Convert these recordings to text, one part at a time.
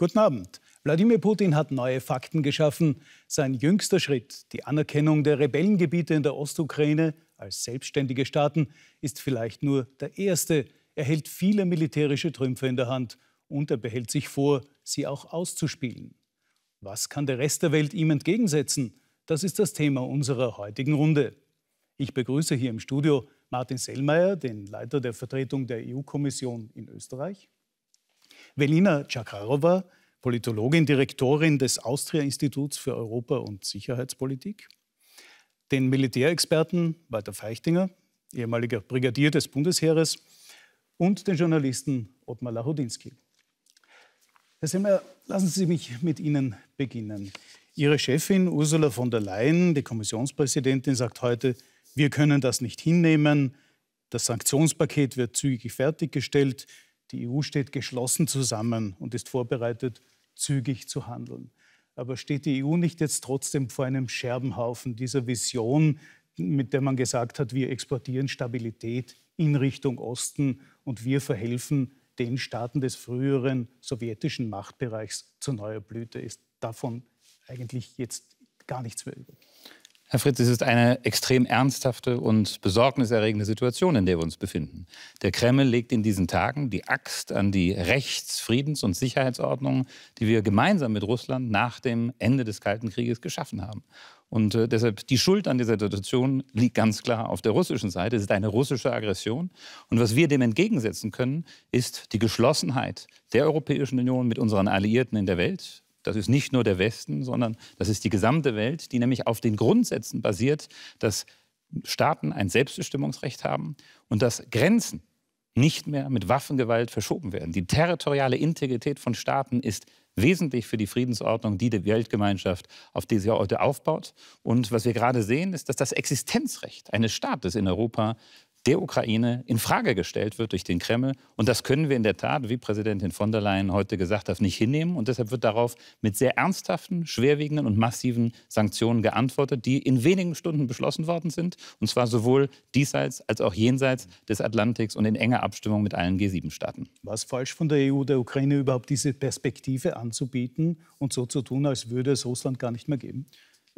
Guten Abend. Wladimir Putin hat neue Fakten geschaffen. Sein jüngster Schritt, die Anerkennung der Rebellengebiete in der Ostukraine als selbstständige Staaten, ist vielleicht nur der erste. Er hält viele militärische Trümpfe in der Hand und er behält sich vor, sie auch auszuspielen. Was kann der Rest der Welt ihm entgegensetzen? Das ist das Thema unserer heutigen Runde. Ich begrüße hier im Studio Martin Sellmeier, den Leiter der Vertretung der EU-Kommission in Österreich. Velina Czakarova, Politologin, Direktorin des Austria-Instituts für Europa und Sicherheitspolitik, den Militärexperten Walter Feichtinger, ehemaliger Brigadier des Bundesheeres, und den Journalisten Ottmar Lachodinsky. Herr Semmer, lassen Sie mich mit Ihnen beginnen. Ihre Chefin Ursula von der Leyen, die Kommissionspräsidentin, sagt heute, wir können das nicht hinnehmen. Das Sanktionspaket wird zügig fertiggestellt. Die EU steht geschlossen zusammen und ist vorbereitet, zügig zu handeln. Aber steht die EU nicht jetzt trotzdem vor einem Scherbenhaufen dieser Vision, mit der man gesagt hat, wir exportieren Stabilität in Richtung Osten und wir verhelfen den Staaten des früheren sowjetischen Machtbereichs zu neuer Blüte? Ist davon eigentlich jetzt gar nichts mehr übrig? Herr Fritz, es ist eine extrem ernsthafte und besorgniserregende Situation, in der wir uns befinden. Der Kreml legt in diesen Tagen die Axt an die Rechts-, Friedens- und Sicherheitsordnung, die wir gemeinsam mit Russland nach dem Ende des Kalten Krieges geschaffen haben. Und äh, deshalb die Schuld an dieser Situation liegt ganz klar auf der russischen Seite. Es ist eine russische Aggression. Und was wir dem entgegensetzen können, ist die Geschlossenheit der Europäischen Union mit unseren Alliierten in der Welt, das ist nicht nur der Westen, sondern das ist die gesamte Welt, die nämlich auf den Grundsätzen basiert, dass Staaten ein Selbstbestimmungsrecht haben und dass Grenzen nicht mehr mit Waffengewalt verschoben werden. Die territoriale Integrität von Staaten ist wesentlich für die Friedensordnung, die der Weltgemeinschaft, auf die sie heute aufbaut. Und was wir gerade sehen, ist, dass das Existenzrecht eines Staates in Europa der Ukraine in Frage gestellt wird durch den Kreml. Und das können wir in der Tat, wie Präsidentin von der Leyen heute gesagt hat, nicht hinnehmen. Und deshalb wird darauf mit sehr ernsthaften, schwerwiegenden und massiven Sanktionen geantwortet, die in wenigen Stunden beschlossen worden sind. Und zwar sowohl diesseits als auch jenseits des Atlantiks und in enger Abstimmung mit allen G7-Staaten. War es falsch von der EU, der Ukraine überhaupt diese Perspektive anzubieten und so zu tun, als würde es Russland gar nicht mehr geben?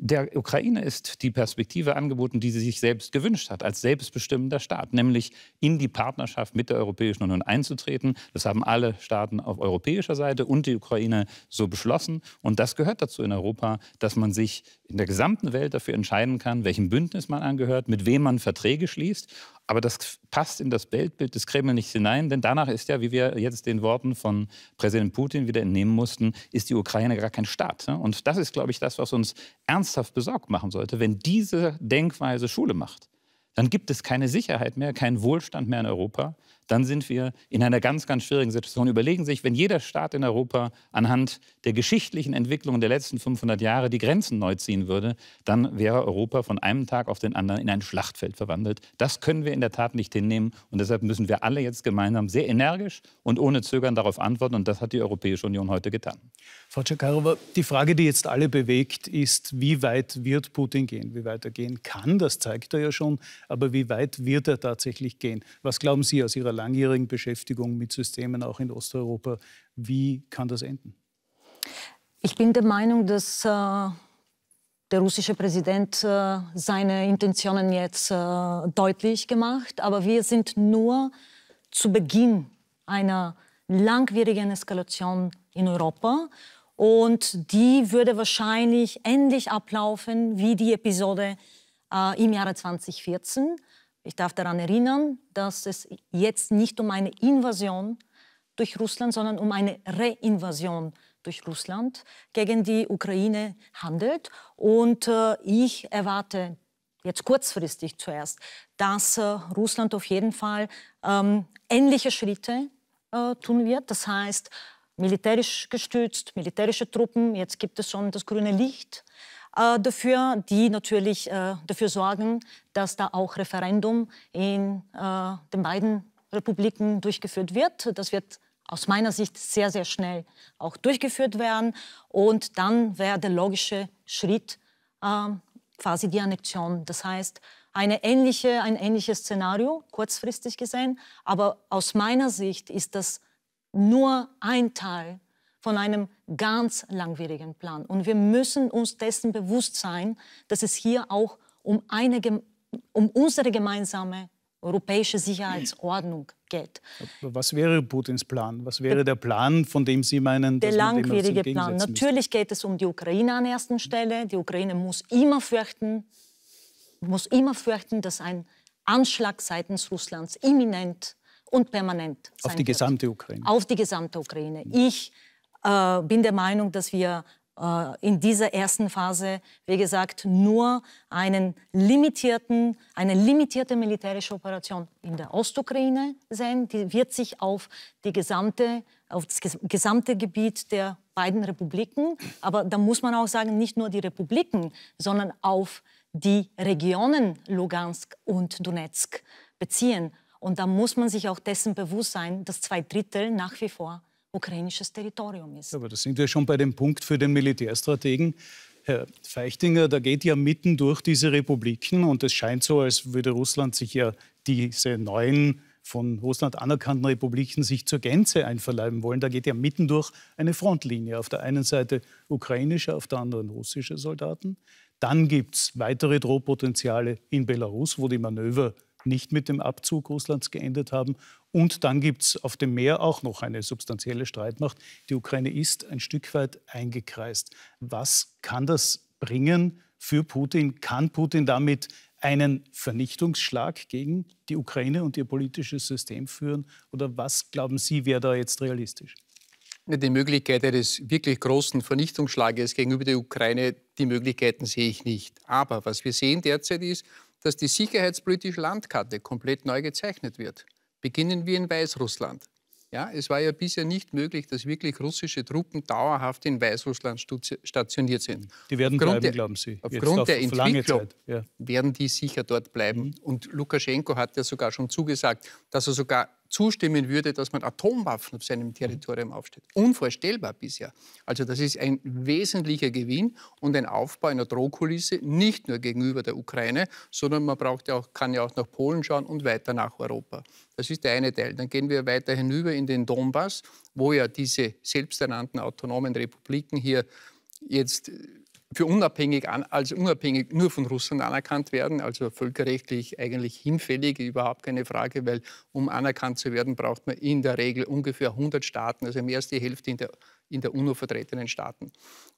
Der Ukraine ist die Perspektive angeboten, die sie sich selbst gewünscht hat, als selbstbestimmender Staat, nämlich in die Partnerschaft mit der Europäischen Union einzutreten. Das haben alle Staaten auf europäischer Seite und die Ukraine so beschlossen. Und das gehört dazu in Europa, dass man sich in der gesamten Welt dafür entscheiden kann, welchem Bündnis man angehört, mit wem man Verträge schließt. Aber das passt in das Weltbild des Kreml nicht hinein, denn danach ist ja, wie wir jetzt den Worten von Präsident Putin wieder entnehmen mussten, ist die Ukraine gar kein Staat. Ne? Und das ist, glaube ich, das, was uns ernsthaft besorgt machen sollte. Wenn diese Denkweise Schule macht, dann gibt es keine Sicherheit mehr, keinen Wohlstand mehr in Europa, dann sind wir in einer ganz, ganz schwierigen Situation. Überlegen Sie sich, wenn jeder Staat in Europa anhand der geschichtlichen Entwicklungen der letzten 500 Jahre die Grenzen neu ziehen würde, dann wäre Europa von einem Tag auf den anderen in ein Schlachtfeld verwandelt. Das können wir in der Tat nicht hinnehmen. Und deshalb müssen wir alle jetzt gemeinsam sehr energisch und ohne Zögern darauf antworten. Und das hat die Europäische Union heute getan. Frau Czakarova, die Frage, die jetzt alle bewegt, ist, wie weit wird Putin gehen? Wie weit er gehen kann, das zeigt er ja schon. Aber wie weit wird er tatsächlich gehen? Was glauben Sie aus Ihrer Leistung? langjährigen Beschäftigung mit Systemen auch in Osteuropa. Wie kann das enden? Ich bin der Meinung, dass äh, der russische Präsident äh, seine Intentionen jetzt äh, deutlich gemacht, aber wir sind nur zu Beginn einer langwierigen Eskalation in Europa und die würde wahrscheinlich ähnlich ablaufen wie die Episode äh, im Jahre 2014. Ich darf daran erinnern, dass es jetzt nicht um eine Invasion durch Russland, sondern um eine Reinvasion durch Russland gegen die Ukraine handelt. Und äh, ich erwarte jetzt kurzfristig zuerst, dass äh, Russland auf jeden Fall ähm, ähnliche Schritte äh, tun wird. Das heißt, militärisch gestützt, militärische Truppen, jetzt gibt es schon das grüne Licht äh, dafür, die natürlich äh, dafür sorgen, dass da auch Referendum in äh, den beiden Republiken durchgeführt wird. Das wird aus meiner Sicht sehr, sehr schnell auch durchgeführt werden. Und dann wäre der logische Schritt ähm, quasi die Annexion. Das heißt, eine ähnliche, ein ähnliches Szenario, kurzfristig gesehen. Aber aus meiner Sicht ist das nur ein Teil von einem ganz langwierigen Plan. Und wir müssen uns dessen bewusst sein, dass es hier auch um, eine, um unsere gemeinsame europäische Sicherheitsordnung geht. Was wäre Putins Plan? Was wäre der Plan, von dem Sie meinen, der dass der langwierige Plan? Natürlich geht es um die Ukraine an erster Stelle. Die Ukraine muss immer fürchten, muss immer fürchten, dass ein Anschlag seitens Russlands imminent und permanent sein Auf die wird. gesamte Ukraine. Auf die gesamte Ukraine. Mhm. Ich äh, bin der Meinung, dass wir äh, in dieser ersten Phase, wie gesagt, nur einen limitierten, eine limitierte militärische Operation in der Ostukraine sehen. Die wird sich auf, die gesamte, auf das gesamte Gebiet der beiden Republiken, aber da muss man auch sagen, nicht nur die Republiken, sondern auf die Regionen Lugansk und Donetsk beziehen. Und da muss man sich auch dessen bewusst sein, dass zwei Drittel nach wie vor ukrainisches Territorium ist. aber da sind wir schon bei dem Punkt für den Militärstrategen. Herr Feichtinger, da geht ja mitten durch diese Republiken und es scheint so, als würde Russland sich ja diese neuen von Russland anerkannten Republiken sich zur Gänze einverleiben wollen. Da geht ja mitten durch eine Frontlinie. Auf der einen Seite ukrainische, auf der anderen russische Soldaten. Dann gibt es weitere Drohpotenziale in Belarus, wo die Manöver nicht mit dem Abzug Russlands geendet haben. Und dann gibt es auf dem Meer auch noch eine substanzielle Streitmacht. Die Ukraine ist ein Stück weit eingekreist. Was kann das bringen für Putin? Kann Putin damit einen Vernichtungsschlag gegen die Ukraine und ihr politisches System führen? Oder was glauben Sie, wäre da jetzt realistisch? Die Möglichkeit eines wirklich großen Vernichtungsschlages gegenüber der Ukraine, die Möglichkeiten sehe ich nicht. Aber was wir sehen derzeit ist, dass die sicherheitspolitische Landkarte komplett neu gezeichnet wird. Beginnen wir in Weißrussland. Ja, es war ja bisher nicht möglich, dass wirklich russische Truppen dauerhaft in Weißrussland stationiert sind. Die werden aufgrund bleiben, der, glauben Sie. Aufgrund auf der Entwicklung ja. werden die sicher dort bleiben. Mhm. Und Lukaschenko hat ja sogar schon zugesagt, dass er sogar zustimmen würde, dass man Atomwaffen auf seinem Territorium aufstellt. Unvorstellbar bisher. Also das ist ein wesentlicher Gewinn und ein Aufbau einer Drohkulisse, nicht nur gegenüber der Ukraine, sondern man braucht ja auch, kann ja auch nach Polen schauen und weiter nach Europa. Das ist der eine Teil. Dann gehen wir weiter hinüber in den Donbass, wo ja diese selbsternannten autonomen Republiken hier jetzt für unabhängig an, als unabhängig nur von Russland anerkannt werden, also völkerrechtlich eigentlich hinfällig, überhaupt keine Frage, weil um anerkannt zu werden, braucht man in der Regel ungefähr 100 Staaten, also mehr als die Hälfte in der, in der UNO vertretenen Staaten.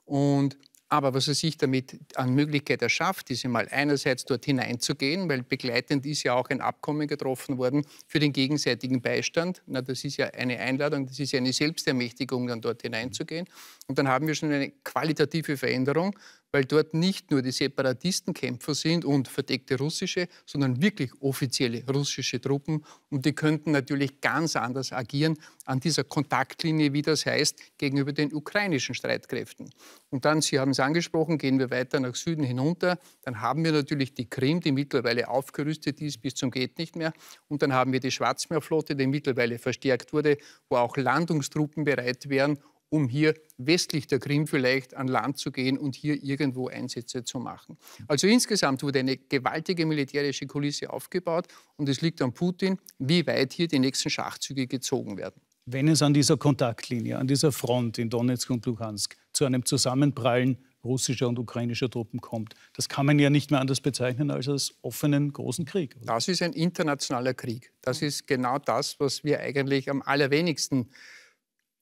Und aber was er sich damit an Möglichkeit erschafft, ist einmal einerseits dort hineinzugehen, weil begleitend ist ja auch ein Abkommen getroffen worden für den gegenseitigen Beistand. Na, das ist ja eine Einladung, das ist ja eine Selbstermächtigung, dann dort hineinzugehen. Und dann haben wir schon eine qualitative Veränderung weil dort nicht nur die Separatistenkämpfer sind und verdeckte russische, sondern wirklich offizielle russische Truppen. Und die könnten natürlich ganz anders agieren an dieser Kontaktlinie, wie das heißt, gegenüber den ukrainischen Streitkräften. Und dann, Sie haben es angesprochen, gehen wir weiter nach Süden hinunter. Dann haben wir natürlich die Krim, die mittlerweile aufgerüstet ist bis zum geht nicht mehr. Und dann haben wir die Schwarzmeerflotte, die mittlerweile verstärkt wurde, wo auch Landungstruppen bereit wären, um hier westlich der Krim vielleicht an Land zu gehen und hier irgendwo Einsätze zu machen. Also insgesamt wurde eine gewaltige militärische Kulisse aufgebaut und es liegt an Putin, wie weit hier die nächsten Schachzüge gezogen werden. Wenn es an dieser Kontaktlinie, an dieser Front in Donetsk und Luhansk zu einem Zusammenprallen russischer und ukrainischer Truppen kommt. Das kann man ja nicht mehr anders bezeichnen als als offenen großen Krieg. Oder? Das ist ein internationaler Krieg. Das ist genau das, was wir eigentlich am allerwenigsten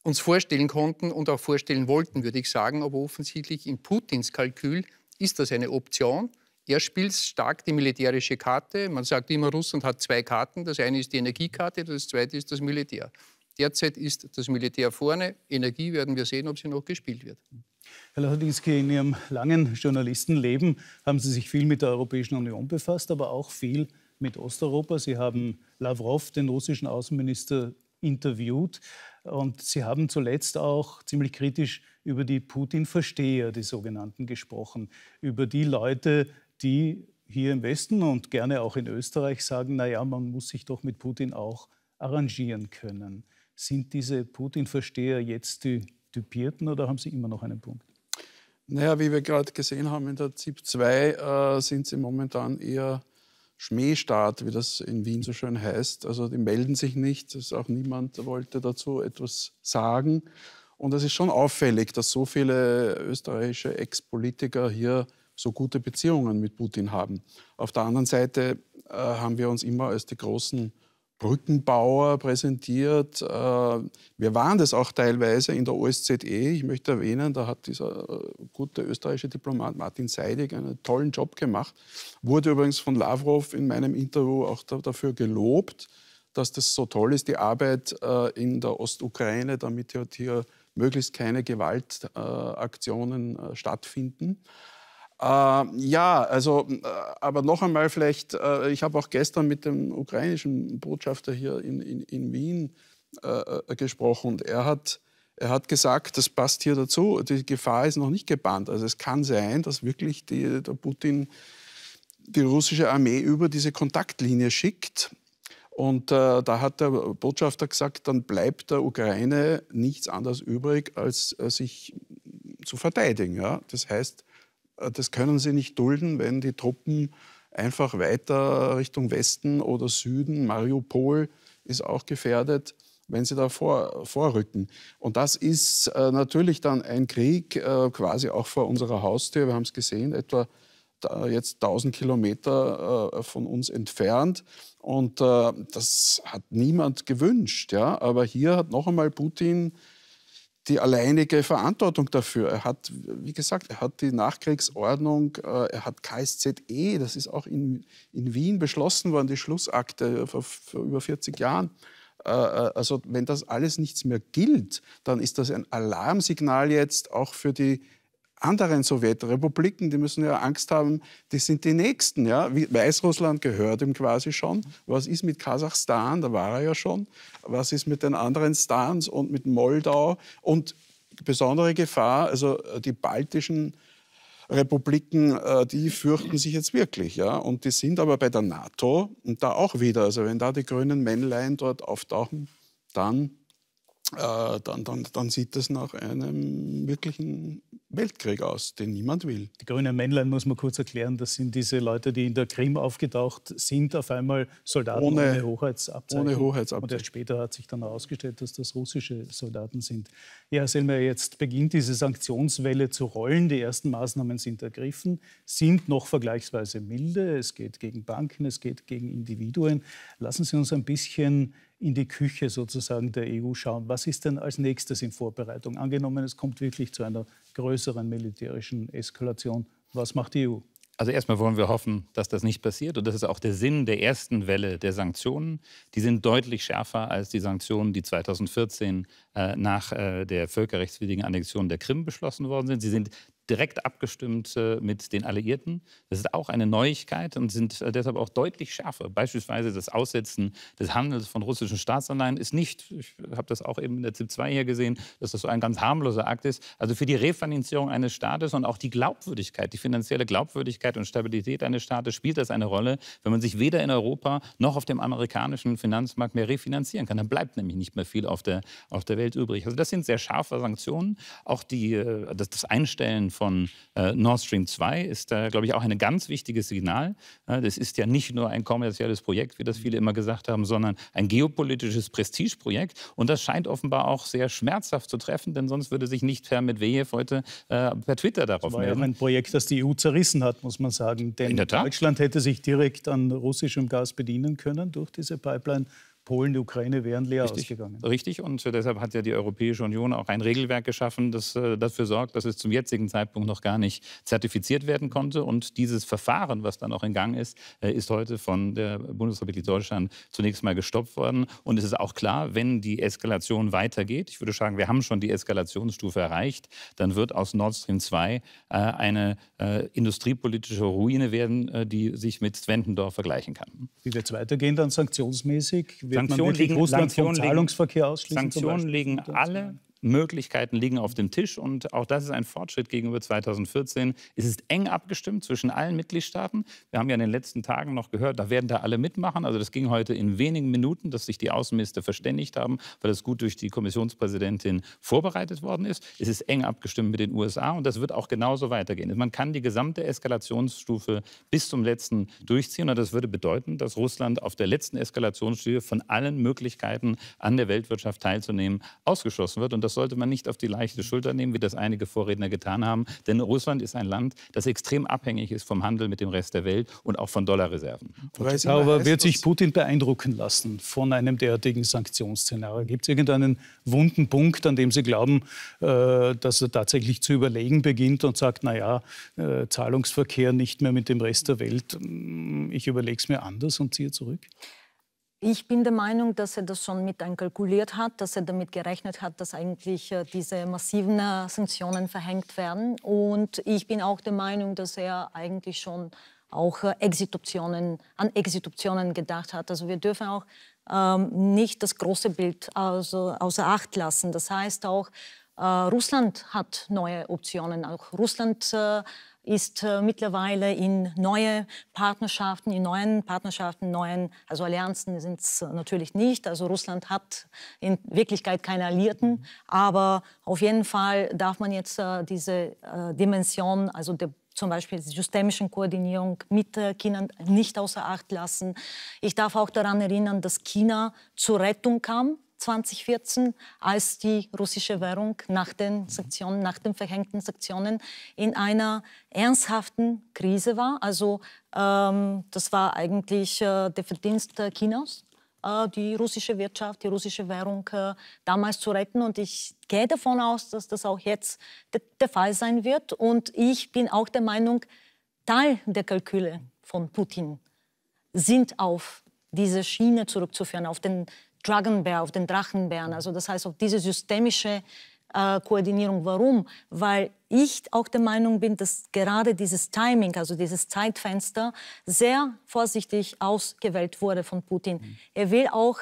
uns vorstellen konnten und auch vorstellen wollten, würde ich sagen. Aber offensichtlich in Putins Kalkül ist das eine Option. Er spielt stark die militärische Karte. Man sagt immer, Russland hat zwei Karten. Das eine ist die Energiekarte, das zweite ist das Militär. Derzeit ist das Militär vorne. Energie werden wir sehen, ob sie noch gespielt wird. Herr Lachodinsky, in Ihrem langen Journalistenleben haben Sie sich viel mit der Europäischen Union befasst, aber auch viel mit Osteuropa. Sie haben Lavrov, den russischen Außenminister, interviewt. Und Sie haben zuletzt auch ziemlich kritisch über die Putin-Versteher, die sogenannten, gesprochen, über die Leute, die hier im Westen und gerne auch in Österreich sagen, naja, man muss sich doch mit Putin auch arrangieren können. Sind diese Putin-Versteher jetzt die Typierten oder haben Sie immer noch einen Punkt? Naja, wie wir gerade gesehen haben in der ZIP 2, äh, sind sie momentan eher Schmähstaat, wie das in Wien so schön heißt. Also die melden sich nicht, dass auch niemand wollte dazu etwas sagen. Und es ist schon auffällig, dass so viele österreichische Ex-Politiker hier so gute Beziehungen mit Putin haben. Auf der anderen Seite äh, haben wir uns immer als die großen Brückenbauer präsentiert. Äh, wir waren das auch teilweise in der OSZE. Ich möchte erwähnen, da hat dieser äh, gute österreichische Diplomat Martin Seidig einen tollen Job gemacht. Wurde übrigens von Lavrov in meinem Interview auch dafür gelobt, dass das so toll ist, die Arbeit äh, in der Ostukraine, damit hier möglichst keine Gewaltaktionen stattfinden. Äh, ja, also, äh, aber noch einmal vielleicht, äh, ich habe auch gestern mit dem ukrainischen Botschafter hier in, in, in Wien äh, äh, gesprochen und er hat, er hat gesagt, das passt hier dazu, die Gefahr ist noch nicht gebannt. Also es kann sein, dass wirklich die, der Putin die russische Armee über diese Kontaktlinie schickt. Und äh, da hat der Botschafter gesagt, dann bleibt der Ukraine nichts anderes übrig, als sich zu verteidigen. Ja? Das heißt, äh, das können sie nicht dulden, wenn die Truppen einfach weiter Richtung Westen oder Süden, Mariupol ist auch gefährdet, wenn sie da vor, vorrücken. Und das ist äh, natürlich dann ein Krieg äh, quasi auch vor unserer Haustür. Wir haben es gesehen, etwa da, jetzt 1000 Kilometer äh, von uns entfernt. Und äh, das hat niemand gewünscht. Ja? Aber hier hat noch einmal Putin die alleinige Verantwortung dafür. Er hat, wie gesagt, er hat die Nachkriegsordnung, äh, er hat KSZE, das ist auch in, in Wien beschlossen worden, die Schlussakte vor, vor über 40 Jahren. Äh, äh, also wenn das alles nichts mehr gilt, dann ist das ein Alarmsignal jetzt auch für die anderen Sowjetrepubliken, die müssen ja Angst haben, die sind die Nächsten. Ja? Weißrussland gehört ihm quasi schon. Was ist mit Kasachstan? Da war er ja schon. Was ist mit den anderen Stans und mit Moldau? Und besondere Gefahr, also äh, die baltischen Republiken, äh, die fürchten sich jetzt wirklich. Ja? Und die sind aber bei der NATO und da auch wieder. Also wenn da die grünen Männlein dort auftauchen, dann äh, dann, dann, dann sieht das nach einem wirklichen Weltkrieg aus, den niemand will. Die grünen Männlein muss man kurz erklären, das sind diese Leute, die in der Krim aufgetaucht sind, auf einmal Soldaten ohne, ohne Hoheitsabzeichen. Ohne Hoheitsabzeichen. Und erst später hat sich dann herausgestellt, dass das russische Soldaten sind. Ja, sehen wir, jetzt beginnt diese Sanktionswelle zu rollen. Die ersten Maßnahmen sind ergriffen, sind noch vergleichsweise milde. Es geht gegen Banken, es geht gegen Individuen. Lassen Sie uns ein bisschen in die Küche sozusagen der EU schauen. Was ist denn als nächstes in Vorbereitung? Angenommen, es kommt wirklich zu einer größeren militärischen Eskalation. Was macht die EU? Also erstmal wollen wir hoffen, dass das nicht passiert. Und das ist auch der Sinn der ersten Welle der Sanktionen. Die sind deutlich schärfer als die Sanktionen, die 2014 äh, nach äh, der völkerrechtswidrigen Annexion der Krim beschlossen worden sind. Sie sind direkt abgestimmt äh, mit den Alliierten. Das ist auch eine Neuigkeit und sind äh, deshalb auch deutlich schärfer. Beispielsweise das Aussetzen des Handels von russischen Staatsanleihen ist nicht, ich habe das auch eben in der ZIP 2 hier gesehen, dass das so ein ganz harmloser Akt ist. Also für die Refinanzierung eines Staates und auch die Glaubwürdigkeit, die finanzielle Glaubwürdigkeit und Stabilität eines Staates spielt das eine Rolle, wenn man sich weder in Europa noch auf dem amerikanischen Finanzmarkt mehr refinanzieren kann. Dann bleibt nämlich nicht mehr viel auf der, auf der Welt übrig. Also das sind sehr scharfe Sanktionen. Auch die, äh, das Einstellen von äh, Nord Stream 2 ist da, glaube ich, auch ein ganz wichtiges Signal. das ist ja nicht nur ein kommerzielles Projekt, wie das viele immer gesagt haben, sondern ein geopolitisches Prestigeprojekt. Und das scheint offenbar auch sehr schmerzhaft zu treffen, denn sonst würde sich nicht Herr Medvedev heute äh, per Twitter darauf melden. Das war melden. ja ein Projekt, das die EU zerrissen hat, muss man sagen. Denn Deutschland hätte sich direkt an russischem Gas bedienen können durch diese Pipeline. Polen, die Ukraine wären leer richtig, ausgegangen. Richtig, und äh, deshalb hat ja die Europäische Union auch ein Regelwerk geschaffen, das äh, dafür sorgt, dass es zum jetzigen Zeitpunkt noch gar nicht zertifiziert werden konnte. Und dieses Verfahren, was dann auch in Gang ist, äh, ist heute von der Bundesrepublik Deutschland zunächst mal gestoppt worden. Und es ist auch klar, wenn die Eskalation weitergeht, ich würde sagen, wir haben schon die Eskalationsstufe erreicht, dann wird aus Nord Stream 2 eine industriepolitische Ruine werden, die sich mit Zwentendorf vergleichen kann. Wie wird es weitergehen dann sanktionsmäßig? Sanktionen man liegen, Russland Sanktionen vom Zahlungsverkehr ausschließen? Sanktionen liegen alle Möglichkeiten liegen auf dem Tisch und auch das ist ein Fortschritt gegenüber 2014. Es ist eng abgestimmt zwischen allen Mitgliedstaaten. Wir haben ja in den letzten Tagen noch gehört, da werden da alle mitmachen. Also das ging heute in wenigen Minuten, dass sich die Außenminister verständigt haben, weil das gut durch die Kommissionspräsidentin vorbereitet worden ist. Es ist eng abgestimmt mit den USA und das wird auch genauso weitergehen. Also man kann die gesamte Eskalationsstufe bis zum letzten durchziehen und das würde bedeuten, dass Russland auf der letzten Eskalationsstufe von allen Möglichkeiten an der Weltwirtschaft teilzunehmen ausgeschlossen wird und das das sollte man nicht auf die leichte mhm. Schulter nehmen, wie das einige Vorredner getan haben. Denn Russland ist ein Land, das extrem abhängig ist vom Handel mit dem Rest der Welt und auch von Dollarreserven. Aber wird sich Putin beeindrucken lassen von einem derartigen Sanktionsszenario? Gibt es irgendeinen wunden Punkt, an dem Sie glauben, äh, dass er tatsächlich zu überlegen beginnt und sagt, naja, äh, Zahlungsverkehr nicht mehr mit dem Rest der Welt, hm, ich überlege es mir anders und ziehe zurück? Ich bin der Meinung, dass er das schon mit einkalkuliert hat, dass er damit gerechnet hat, dass eigentlich äh, diese massiven äh, Sanktionen verhängt werden. Und ich bin auch der Meinung, dass er eigentlich schon auch äh, Exitoptionen, an Exitoptionen gedacht hat. Also wir dürfen auch ähm, nicht das große Bild also außer Acht lassen. Das heißt auch, äh, Russland hat neue Optionen. Auch Russland äh, ist äh, mittlerweile in neue Partnerschaften, in neuen Partnerschaften, neuen, also Allianzen sind es äh, natürlich nicht. Also Russland hat in Wirklichkeit keine Alliierten, mhm. aber auf jeden Fall darf man jetzt äh, diese äh, Dimension, also der zum Beispiel die systemische Koordinierung mit äh, China nicht außer Acht lassen. Ich darf auch daran erinnern, dass China zur Rettung kam 2014, als die russische Währung nach den Sanktionen, nach den verhängten Sanktionen in einer ernsthaften Krise war. Also ähm, das war eigentlich äh, der Verdienst äh, Chinas äh, die russische Wirtschaft, die russische Währung äh, damals zu retten. Und ich gehe davon aus, dass das auch jetzt der Fall sein wird. Und ich bin auch der Meinung, Teil der Kalküle von Putin sind auf diese Schiene zurückzuführen, auf den Dragonbär, auf den Drachenbären. Also das heißt, auf diese systemische äh, Koordinierung. Warum? Weil ich auch der Meinung bin, dass gerade dieses Timing, also dieses Zeitfenster, sehr vorsichtig ausgewählt wurde von Putin. Mhm. Er will auch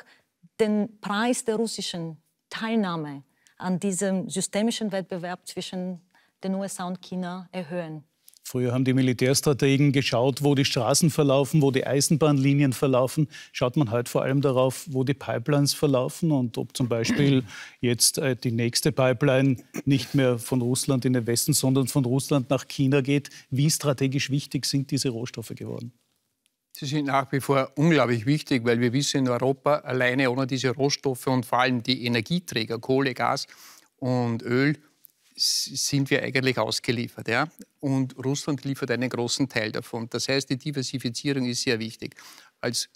den Preis der russischen Teilnahme an diesem systemischen Wettbewerb zwischen den USA und China erhöhen. Früher haben die Militärstrategen geschaut, wo die Straßen verlaufen, wo die Eisenbahnlinien verlaufen. Schaut man heute halt vor allem darauf, wo die Pipelines verlaufen und ob zum Beispiel jetzt äh, die nächste Pipeline nicht mehr von Russland in den Westen, sondern von Russland nach China geht. Wie strategisch wichtig sind diese Rohstoffe geworden? Sie sind nach wie vor unglaublich wichtig, weil wir wissen, in Europa alleine ohne diese Rohstoffe und vor allem die Energieträger, Kohle, Gas und Öl sind wir eigentlich ausgeliefert. Ja? Und Russland liefert einen großen Teil davon. Das heißt, die Diversifizierung ist sehr wichtig. Als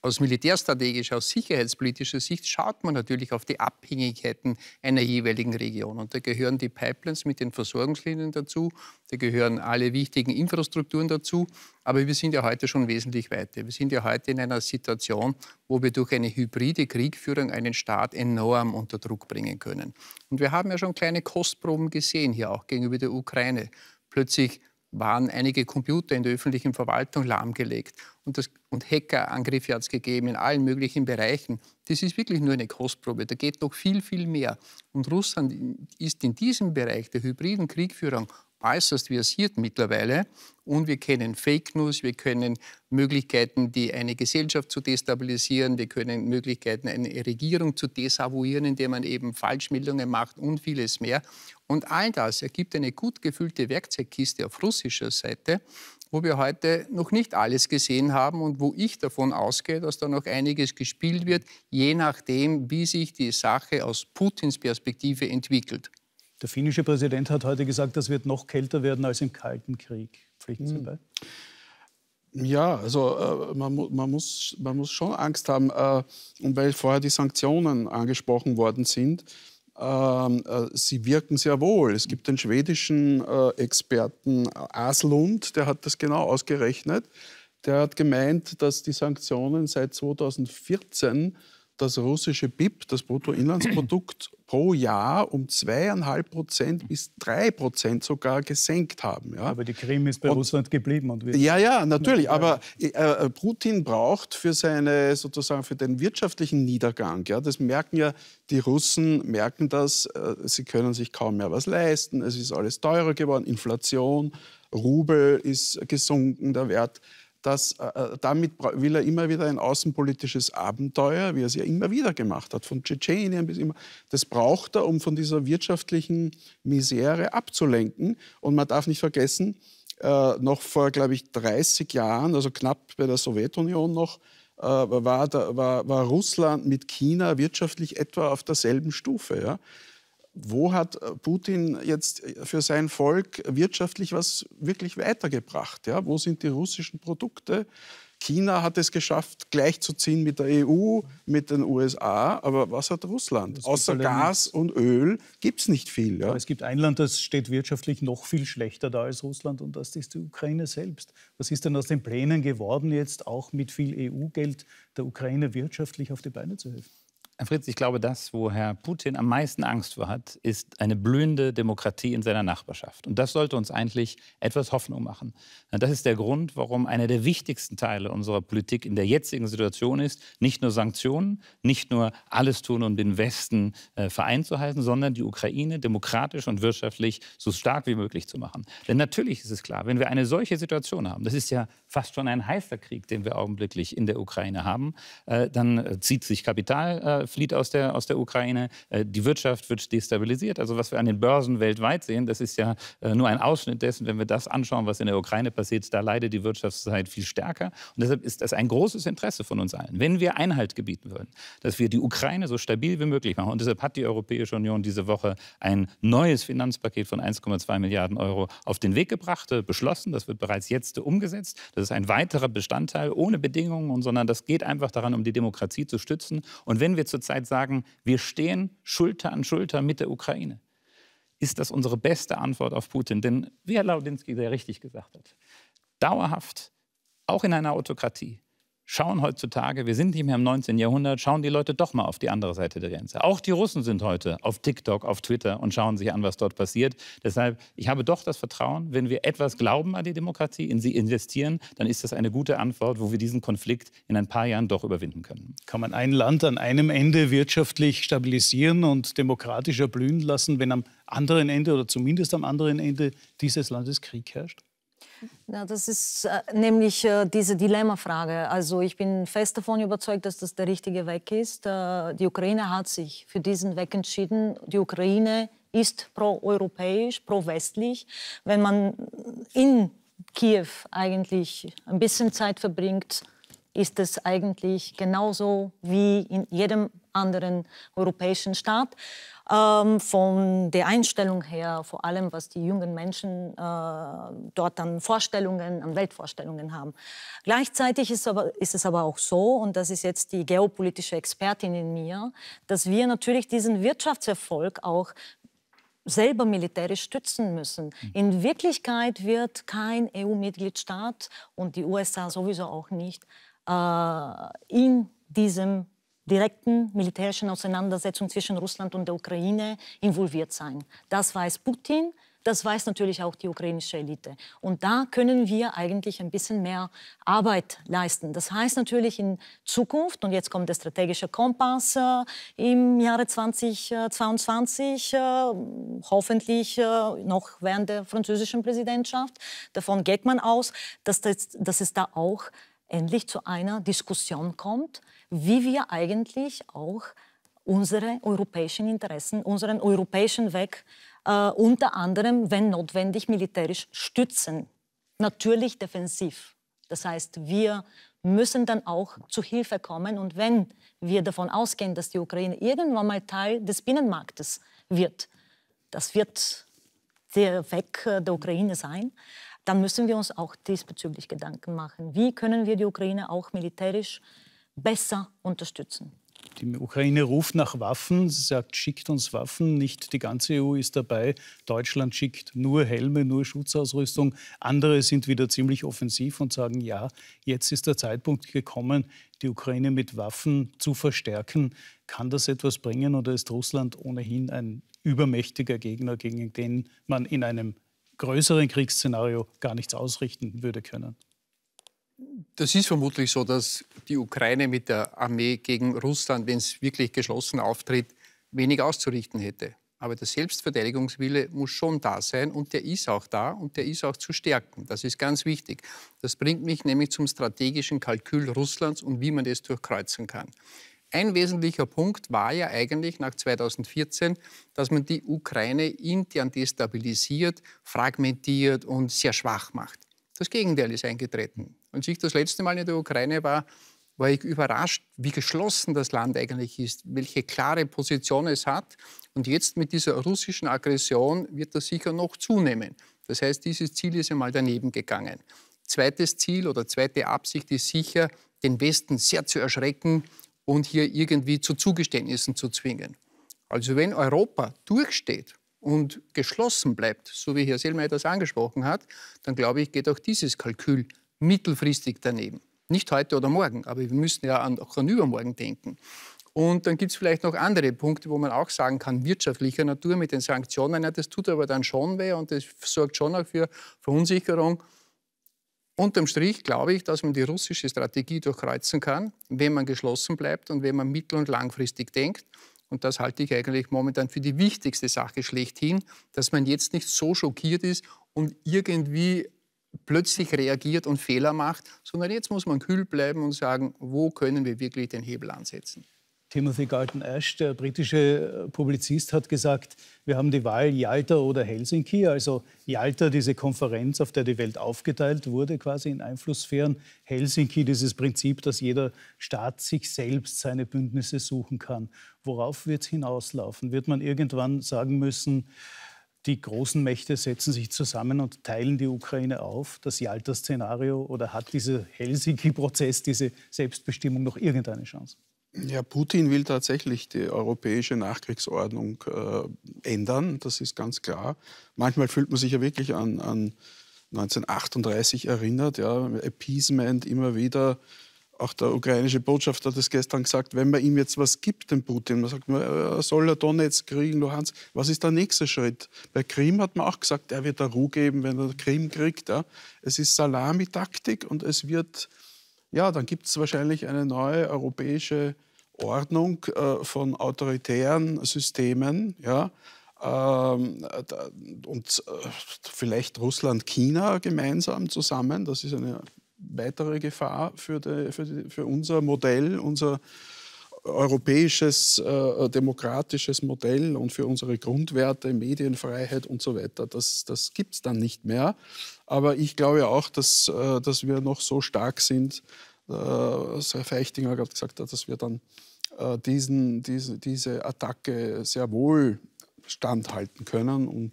aus militärstrategischer, aus sicherheitspolitischer Sicht schaut man natürlich auf die Abhängigkeiten einer jeweiligen Region. Und da gehören die Pipelines mit den Versorgungslinien dazu, da gehören alle wichtigen Infrastrukturen dazu. Aber wir sind ja heute schon wesentlich weiter. Wir sind ja heute in einer Situation, wo wir durch eine hybride Kriegführung einen Staat enorm unter Druck bringen können. Und wir haben ja schon kleine Kostproben gesehen, hier auch gegenüber der Ukraine. Plötzlich waren einige Computer in der öffentlichen Verwaltung lahmgelegt und, das, und Hackerangriffe hat es gegeben in allen möglichen Bereichen. Das ist wirklich nur eine Kostprobe, da geht noch viel, viel mehr. Und Russland ist in diesem Bereich der hybriden Kriegführung äußerst versiert mittlerweile und wir kennen Fake News, wir können Möglichkeiten, die eine Gesellschaft zu destabilisieren, wir können Möglichkeiten, eine Regierung zu desavouieren, indem man eben Falschmeldungen macht und vieles mehr. Und all das ergibt eine gut gefüllte Werkzeugkiste auf russischer Seite, wo wir heute noch nicht alles gesehen haben und wo ich davon ausgehe, dass da noch einiges gespielt wird, je nachdem, wie sich die Sache aus Putins Perspektive entwickelt. Der finnische Präsident hat heute gesagt, das wird noch kälter werden als im Kalten Krieg. Pflichten Sie hm. bei? Ja, also äh, man, man, muss, man muss schon Angst haben. Äh, und weil vorher die Sanktionen angesprochen worden sind, ähm, äh, sie wirken sehr wohl. Es gibt den schwedischen äh, Experten äh, Aslund, der hat das genau ausgerechnet. Der hat gemeint, dass die Sanktionen seit 2014 das russische BIP, das Bruttoinlandsprodukt, pro Jahr um zweieinhalb Prozent bis drei Prozent sogar gesenkt haben. Ja. Aber die Krim ist bei und, Russland geblieben. Und ja, ja, natürlich. Aber äh, äh, Putin braucht für seine sozusagen für den wirtschaftlichen Niedergang. Ja, das merken ja die Russen, merken das. Äh, sie können sich kaum mehr was leisten. Es ist alles teurer geworden, Inflation, Rubel ist gesunken, der Wert dass äh, äh damit will er immer wieder ein außenpolitisches Abenteuer, wie er es ja immer wieder gemacht hat, von Tschetschenien bis immer. Das braucht er, um von dieser wirtschaftlichen Misere abzulenken. Und man darf nicht vergessen, äh, noch vor, glaube ich, 30 Jahren, also knapp bei der Sowjetunion noch, äh, war, da, war, war Russland mit China wirtschaftlich etwa auf derselben Stufe. Ja? wo hat äh, Putin jetzt äh, für sein Volk wirtschaftlich was wirklich weitergebracht? Ja? Wo sind die russischen Produkte? China hat es geschafft, gleichzuziehen mit der EU, mit den USA. Aber was hat Russland? Außer Gas und Öl gibt es nicht viel. Ja? es gibt ein Land, das steht wirtschaftlich noch viel schlechter da als Russland und das ist die Ukraine selbst. Was ist denn aus den Plänen geworden, jetzt auch mit viel EU-Geld der Ukraine wirtschaftlich auf die Beine zu helfen? Herr äh, Fritz, ich glaube, das, wo Herr Putin am meisten Angst vor hat, ist eine blühende Demokratie in seiner Nachbarschaft. Und das sollte uns eigentlich etwas Hoffnung machen. Das ist der Grund, warum einer der wichtigsten Teile unserer Politik in der jetzigen Situation ist, nicht nur Sanktionen, nicht nur alles tun, um den Westen äh, vereint zu halten, sondern die Ukraine demokratisch und wirtschaftlich so stark wie möglich zu machen. Denn natürlich ist es klar, wenn wir eine solche Situation haben, das ist ja fast schon ein heißer Krieg, den wir augenblicklich in der Ukraine haben. Äh, dann äh, zieht sich Kapital, äh, flieht aus der, aus der Ukraine, die Wirtschaft wird destabilisiert. Also was wir an den Börsen weltweit sehen, das ist ja nur ein Ausschnitt dessen, wenn wir das anschauen, was in der Ukraine passiert, da leidet die Wirtschaftszeit viel stärker. Und deshalb ist das ein großes Interesse von uns allen, wenn wir Einhalt gebieten würden, dass wir die Ukraine so stabil wie möglich machen. Und deshalb hat die Europäische Union diese Woche ein neues Finanzpaket von 1,2 Milliarden Euro auf den Weg gebracht, beschlossen. Das wird bereits jetzt umgesetzt. Das ist ein weiterer Bestandteil ohne Bedingungen, sondern das geht einfach daran, um die Demokratie zu stützen. Und wenn wir zurzeit sagen, wir stehen Schulter an Schulter mit der Ukraine, ist das unsere beste Antwort auf Putin. Denn wie Herr Laudinski sehr richtig gesagt hat, dauerhaft, auch in einer Autokratie, schauen heutzutage, wir sind nicht mehr im 19. Jahrhundert, schauen die Leute doch mal auf die andere Seite der Grenze. Auch die Russen sind heute auf TikTok, auf Twitter und schauen sich an, was dort passiert. Deshalb, ich habe doch das Vertrauen, wenn wir etwas glauben an die Demokratie, in sie investieren, dann ist das eine gute Antwort, wo wir diesen Konflikt in ein paar Jahren doch überwinden können. Kann man ein Land an einem Ende wirtschaftlich stabilisieren und demokratischer blühen lassen, wenn am anderen Ende oder zumindest am anderen Ende dieses Landes Krieg herrscht? Ja, das ist äh, nämlich äh, diese Dilemmafrage. Also ich bin fest davon überzeugt, dass das der richtige Weg ist. Äh, die Ukraine hat sich für diesen Weg entschieden. Die Ukraine ist pro-europäisch, pro-westlich. Wenn man in Kiew eigentlich ein bisschen Zeit verbringt, ist es eigentlich genauso wie in jedem anderen europäischen Staat. Ähm, von der Einstellung her, vor allem was die jungen Menschen äh, dort an Vorstellungen, an Weltvorstellungen haben. Gleichzeitig ist, aber, ist es aber auch so, und das ist jetzt die geopolitische Expertin in mir, dass wir natürlich diesen Wirtschaftserfolg auch selber militärisch stützen müssen. Mhm. In Wirklichkeit wird kein EU-Mitgliedstaat und die USA sowieso auch nicht äh, in diesem direkten militärischen Auseinandersetzung zwischen Russland und der Ukraine involviert sein. Das weiß Putin, das weiß natürlich auch die ukrainische Elite. Und da können wir eigentlich ein bisschen mehr Arbeit leisten. Das heißt natürlich in Zukunft, und jetzt kommt der strategische Kompass äh, im Jahre 2022, äh, äh, hoffentlich äh, noch während der französischen Präsidentschaft. Davon geht man aus, dass, das, dass es da auch endlich zu einer Diskussion kommt wie wir eigentlich auch unsere europäischen Interessen, unseren europäischen Weg äh, unter anderem, wenn notwendig, militärisch stützen. Natürlich defensiv. Das heißt, wir müssen dann auch zu Hilfe kommen. Und wenn wir davon ausgehen, dass die Ukraine irgendwann mal Teil des Binnenmarktes wird, das wird der Weg äh, der Ukraine sein, dann müssen wir uns auch diesbezüglich Gedanken machen. Wie können wir die Ukraine auch militärisch äh, besser unterstützen. Die Ukraine ruft nach Waffen, sie sagt, schickt uns Waffen. Nicht die ganze EU ist dabei. Deutschland schickt nur Helme, nur Schutzausrüstung. Andere sind wieder ziemlich offensiv und sagen, ja, jetzt ist der Zeitpunkt gekommen, die Ukraine mit Waffen zu verstärken. Kann das etwas bringen oder ist Russland ohnehin ein übermächtiger Gegner, gegen den man in einem größeren Kriegsszenario gar nichts ausrichten würde können? Das ist vermutlich so, dass die Ukraine mit der Armee gegen Russland, wenn es wirklich geschlossen auftritt, wenig auszurichten hätte. Aber der Selbstverteidigungswille muss schon da sein und der ist auch da und der ist auch zu stärken. Das ist ganz wichtig. Das bringt mich nämlich zum strategischen Kalkül Russlands und wie man das durchkreuzen kann. Ein wesentlicher Punkt war ja eigentlich nach 2014, dass man die Ukraine intern destabilisiert, fragmentiert und sehr schwach macht. Das Gegenteil ist eingetreten. Als ich das letzte Mal in der Ukraine war, war ich überrascht, wie geschlossen das Land eigentlich ist, welche klare Position es hat. Und jetzt mit dieser russischen Aggression wird das sicher noch zunehmen. Das heißt, dieses Ziel ist einmal daneben gegangen. Zweites Ziel oder zweite Absicht ist sicher, den Westen sehr zu erschrecken und hier irgendwie zu Zugeständnissen zu zwingen. Also wenn Europa durchsteht und geschlossen bleibt, so wie Herr Selmayr das angesprochen hat, dann glaube ich, geht auch dieses Kalkül mittelfristig daneben. Nicht heute oder morgen, aber wir müssen ja auch an übermorgen denken. Und dann gibt es vielleicht noch andere Punkte, wo man auch sagen kann, wirtschaftlicher Natur mit den Sanktionen. Ja, das tut aber dann schon weh und das sorgt schon auch für Verunsicherung. Unterm Strich glaube ich, dass man die russische Strategie durchkreuzen kann, wenn man geschlossen bleibt und wenn man mittel- und langfristig denkt. Und das halte ich eigentlich momentan für die wichtigste Sache schlechthin, dass man jetzt nicht so schockiert ist und irgendwie plötzlich reagiert und Fehler macht, sondern jetzt muss man kühl bleiben und sagen, wo können wir wirklich den Hebel ansetzen. Timothy Galton Ash, der britische äh, Publizist, hat gesagt, wir haben die Wahl Jalta oder Helsinki. Also Jalta, diese Konferenz, auf der die Welt aufgeteilt wurde, quasi in Einflusssphären. Helsinki, dieses Prinzip, dass jeder Staat sich selbst seine Bündnisse suchen kann. Worauf wird es hinauslaufen? Wird man irgendwann sagen müssen, die großen Mächte setzen sich zusammen und teilen die Ukraine auf. Das Jalta-Szenario oder hat dieser Helsinki-Prozess, diese Selbstbestimmung noch irgendeine Chance? Ja, Putin will tatsächlich die europäische Nachkriegsordnung äh, ändern, das ist ganz klar. Manchmal fühlt man sich ja wirklich an, an 1938 erinnert, ja, Appeasement immer wieder auch der ukrainische Botschafter hat es gestern gesagt, wenn man ihm jetzt was gibt, den Putin, man sagt, soll er Donetsk kriegen, Luhansk, was ist der nächste Schritt? Bei Krim hat man auch gesagt, er wird da Ruhe geben, wenn er Krim kriegt. Ja. Es ist Salamitaktik und es wird, ja, dann gibt es wahrscheinlich eine neue europäische Ordnung äh, von autoritären Systemen, ja. Ähm, und äh, vielleicht Russland, China gemeinsam zusammen, das ist eine weitere Gefahr für, die, für, die, für unser Modell, unser europäisches äh, demokratisches Modell und für unsere Grundwerte, Medienfreiheit und so weiter. Das, das gibt es dann nicht mehr. Aber ich glaube auch, dass, äh, dass wir noch so stark sind, äh, was Herr Feichtinger gerade gesagt hat, dass wir dann äh, diesen, diese, diese Attacke sehr wohl standhalten können und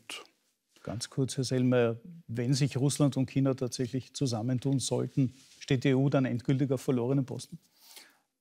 Ganz kurz, Herr Selmayr, wenn sich Russland und China tatsächlich zusammentun sollten, steht die EU dann endgültig auf verlorenen Posten?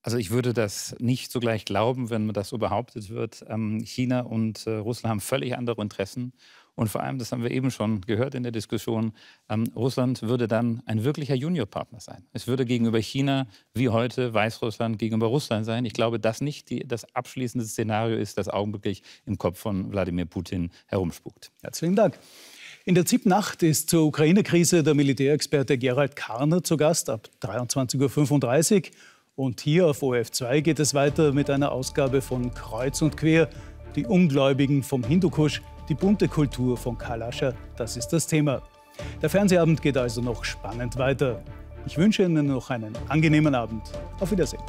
Also ich würde das nicht sogleich glauben, wenn man das so behauptet wird. Ähm, China und äh, Russland haben völlig andere Interessen und vor allem, das haben wir eben schon gehört in der Diskussion, ähm, Russland würde dann ein wirklicher Juniorpartner sein. Es würde gegenüber China wie heute Weißrussland gegenüber Russland sein. Ich glaube, das nicht die, das abschließende Szenario ist, das augenblicklich im Kopf von Wladimir Putin herumspukt. Herzlichen Dank. In der ZIP-Nacht ist zur Ukraine-Krise der Militärexperte Gerald Karner zu Gast ab 23.35 Uhr. Und hier auf OF2 geht es weiter mit einer Ausgabe von Kreuz und Quer, die Ungläubigen vom Hindukusch – die bunte Kultur von Karl Ascher, das ist das Thema. Der Fernsehabend geht also noch spannend weiter. Ich wünsche Ihnen noch einen angenehmen Abend. Auf Wiedersehen.